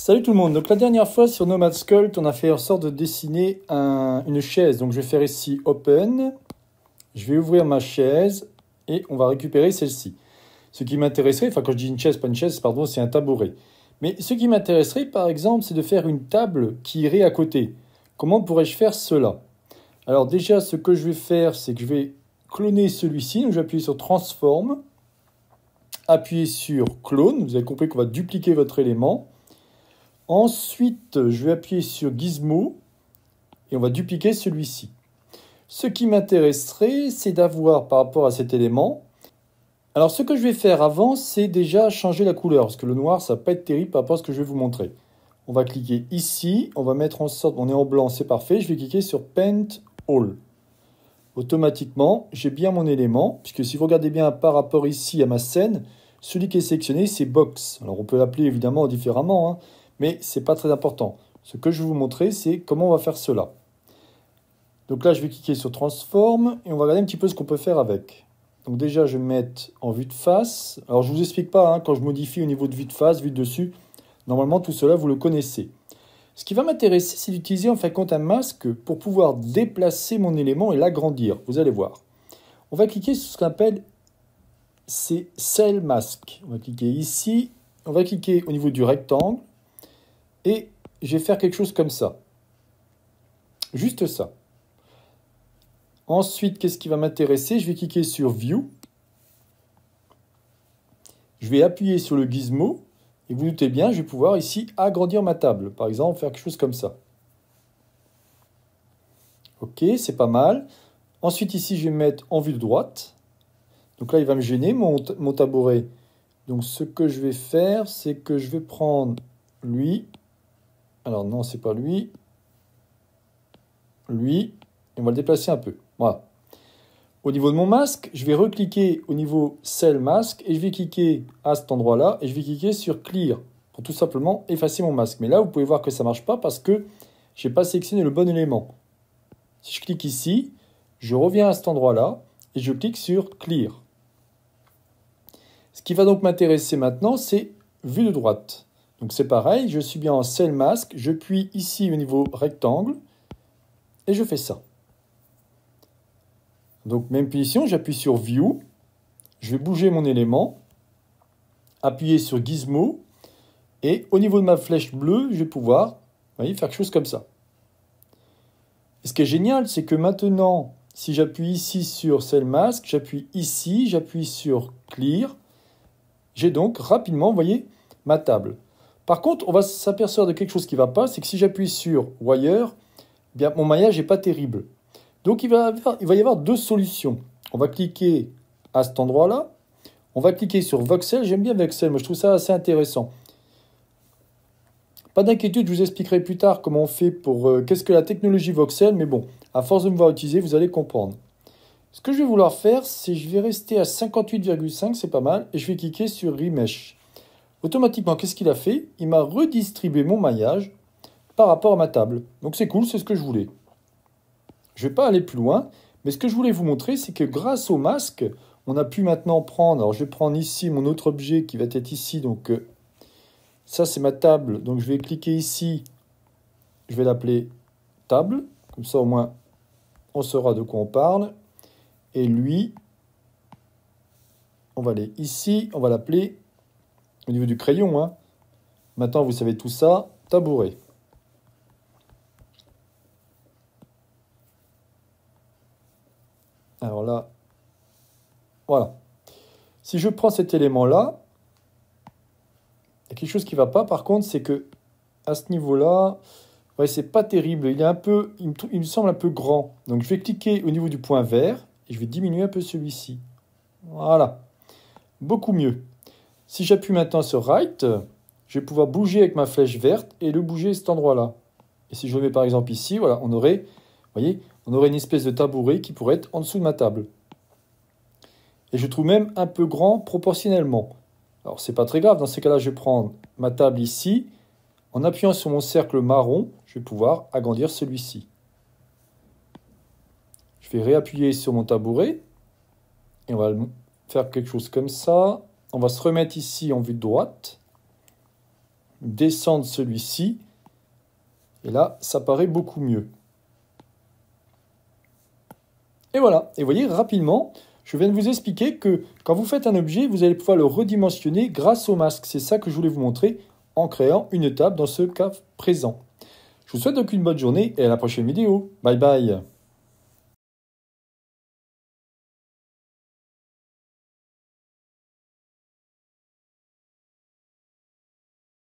Salut tout le monde. Donc la dernière fois sur Nomad Sculpt, on a fait en sorte de dessiner une chaise. Donc je vais faire ici Open. Je vais ouvrir ma chaise et on va récupérer celle-ci. Ce qui m'intéresserait, enfin quand je dis une chaise, pas une chaise, pardon, c'est un tabouret. Mais ce qui m'intéresserait par exemple, c'est de faire une table qui irait à côté. Comment pourrais-je faire cela Alors déjà, ce que je vais faire, c'est que je vais cloner celui-ci. Donc je vais appuyer sur Transform. Appuyer sur Clone. Vous avez compris qu'on va dupliquer votre élément. Ensuite, je vais appuyer sur Gizmo et on va dupliquer celui-ci. Ce qui m'intéresserait, c'est d'avoir par rapport à cet élément. Alors ce que je vais faire avant, c'est déjà changer la couleur, parce que le noir, ça va pas être terrible par rapport à ce que je vais vous montrer. On va cliquer ici, on va mettre en sorte, on est en blanc, c'est parfait. Je vais cliquer sur Paint All. Automatiquement, j'ai bien mon élément, puisque si vous regardez bien par rapport ici à ma scène, celui qui est sélectionné, c'est Box. Alors on peut l'appeler évidemment différemment, hein mais ce n'est pas très important. Ce que je vais vous montrer, c'est comment on va faire cela. Donc là, je vais cliquer sur Transform et on va regarder un petit peu ce qu'on peut faire avec. Donc déjà, je vais mettre en vue de face. Alors, je ne vous explique pas, hein. quand je modifie au niveau de vue de face, vue de dessus, normalement, tout cela, vous le connaissez. Ce qui va m'intéresser, c'est d'utiliser en fait de compte un masque pour pouvoir déplacer mon élément et l'agrandir. Vous allez voir. On va cliquer sur ce qu'on appelle c'est Cell Mask. On va cliquer ici. On va cliquer au niveau du rectangle. Et je vais faire quelque chose comme ça. Juste ça. Ensuite, qu'est-ce qui va m'intéresser Je vais cliquer sur View. Je vais appuyer sur le gizmo. Et vous doutez bien, je vais pouvoir ici agrandir ma table. Par exemple, faire quelque chose comme ça. Ok, c'est pas mal. Ensuite, ici, je vais mettre en vue de droite. Donc là, il va me gêner mon, mon tabouret. Donc ce que je vais faire, c'est que je vais prendre lui alors non, c'est pas lui. Lui, et on va le déplacer un peu. Voilà. Au niveau de mon masque, je vais recliquer au niveau Cell Masque et je vais cliquer à cet endroit-là et je vais cliquer sur Clear pour tout simplement effacer mon masque. Mais là, vous pouvez voir que ça ne marche pas parce que je n'ai pas sélectionné le bon élément. Si je clique ici, je reviens à cet endroit-là et je clique sur Clear. Ce qui va donc m'intéresser maintenant, c'est Vue de droite. Donc c'est pareil, je suis bien en Cell Mask, je puis ici au niveau rectangle et je fais ça. Donc même position, j'appuie sur View, je vais bouger mon élément, appuyer sur Gizmo et au niveau de ma flèche bleue, je vais pouvoir faire quelque chose comme ça. Et ce qui est génial, c'est que maintenant, si j'appuie ici sur Cell Mask, j'appuie ici, j'appuie sur Clear, j'ai donc rapidement, vous voyez, ma table. Par contre, on va s'apercevoir de quelque chose qui ne va pas, c'est que si j'appuie sur Wire, eh bien, mon maillage n'est pas terrible. Donc il va, il va y avoir deux solutions. On va cliquer à cet endroit-là. On va cliquer sur Voxel. J'aime bien Voxel, moi je trouve ça assez intéressant. Pas d'inquiétude, je vous expliquerai plus tard comment on fait pour euh, qu'est-ce que la technologie voxel, mais bon, à force de me voir utiliser, vous allez comprendre. Ce que je vais vouloir faire, c'est je vais rester à 58,5, c'est pas mal, et je vais cliquer sur Remesh. Automatiquement, qu'est-ce qu'il a fait Il m'a redistribué mon maillage par rapport à ma table. Donc c'est cool, c'est ce que je voulais. Je ne vais pas aller plus loin, mais ce que je voulais vous montrer, c'est que grâce au masque, on a pu maintenant prendre, alors je vais prendre ici mon autre objet qui va être ici, donc euh, ça c'est ma table, donc je vais cliquer ici, je vais l'appeler table, comme ça au moins on saura de quoi on parle, et lui, on va aller ici, on va l'appeler au niveau du crayon. Hein. Maintenant, vous savez tout ça, tabouret. Alors là, voilà. Si je prends cet élément-là, quelque chose qui ne va pas, par contre, c'est que à ce niveau-là, ouais, c'est pas terrible. Il est un peu, il me, semble un peu grand. Donc je vais cliquer au niveau du point vert et je vais diminuer un peu celui-ci. Voilà. Beaucoup mieux. Si j'appuie maintenant sur Right, je vais pouvoir bouger avec ma flèche verte et le bouger à cet endroit-là. Et si je mets par exemple ici, voilà, on aurait, voyez, on aurait une espèce de tabouret qui pourrait être en dessous de ma table. Et je trouve même un peu grand proportionnellement. Alors c'est pas très grave, dans ces cas-là, je vais prendre ma table ici. En appuyant sur mon cercle marron, je vais pouvoir agrandir celui-ci. Je vais réappuyer sur mon tabouret. Et on va faire quelque chose comme ça. On va se remettre ici en vue de droite, descendre celui-ci, et là, ça paraît beaucoup mieux. Et voilà, et voyez, rapidement, je viens de vous expliquer que quand vous faites un objet, vous allez pouvoir le redimensionner grâce au masque. C'est ça que je voulais vous montrer en créant une table dans ce cas présent. Je vous souhaite donc une bonne journée et à la prochaine vidéo. Bye bye